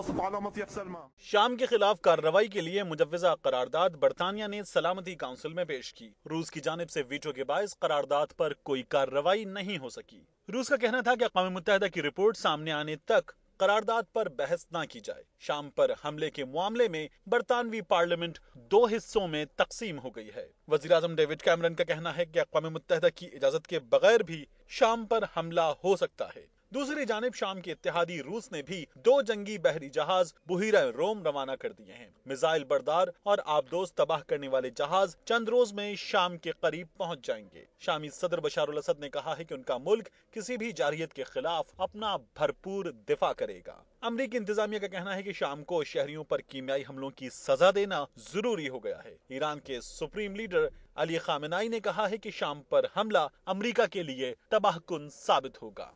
शाम के खिलाफ कार्रवाई के लिए मुजवजा करारदाद बरतानिया ने सलामती काउंसिल में पेश की रूस की जानब ऐसी वीटो के बायस करारदाद पर कोई कार्रवाई नहीं हो सकी रूस का कहना था की अकवा मुतहदा की रिपोर्ट सामने आने तक करारदाद पर बहस न की जाए शाम पर हमले के मामले में बरतानवी पार्लियामेंट दो हिस्सों में तकसीम हो गई है वजीर अजम डेविड कैमरन का कहना है कि अकवा मुतहदा की इजाजत के बगैर भी शाम पर हमला हो सकता है दूसरी जानब शाम की इतिहादी रूस ने भी दो जंगी बहरी जहाज बुहरा रोम रवाना कर दिए हैं मिसाइल बरदार और आबदोज तबाह करने वाले जहाज चंद रोज में शाम के करीब पहुँच जाएंगे शामी सदर बशार असद ने कहा है की उनका मुल्क किसी भी जारियत के खिलाफ अपना भरपूर दिफा करेगा अमरीकी इंतजामिया का कहना है कि शाम को शहरियों पर कीमियाई हमलों की सजा देना जरूरी हो गया है ईरान के सुप्रीम लीडर अली खामिनाई ने कहा है कि शाम पर हमला अमरीका के लिए तबाहकुन साबित होगा